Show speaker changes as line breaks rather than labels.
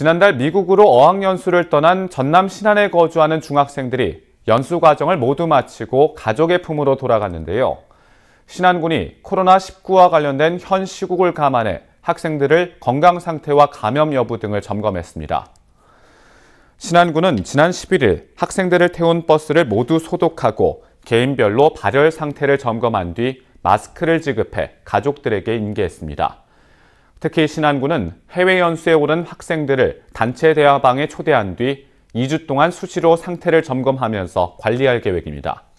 지난달 미국으로 어학연수를 떠난 전남 신안에 거주하는 중학생들이 연수 과정을 모두 마치고 가족의 품으로 돌아갔는데요. 신안군이 코로나19와 관련된 현 시국을 감안해 학생들을 건강 상태와 감염 여부 등을 점검했습니다. 신안군은 지난 11일 학생들을 태운 버스를 모두 소독하고 개인별로 발열 상태를 점검한 뒤 마스크를 지급해 가족들에게 인계했습니다. 특히 신안군은 해외 연수에 오른 학생들을 단체 대화방에 초대한 뒤 2주 동안 수시로 상태를 점검하면서 관리할 계획입니다.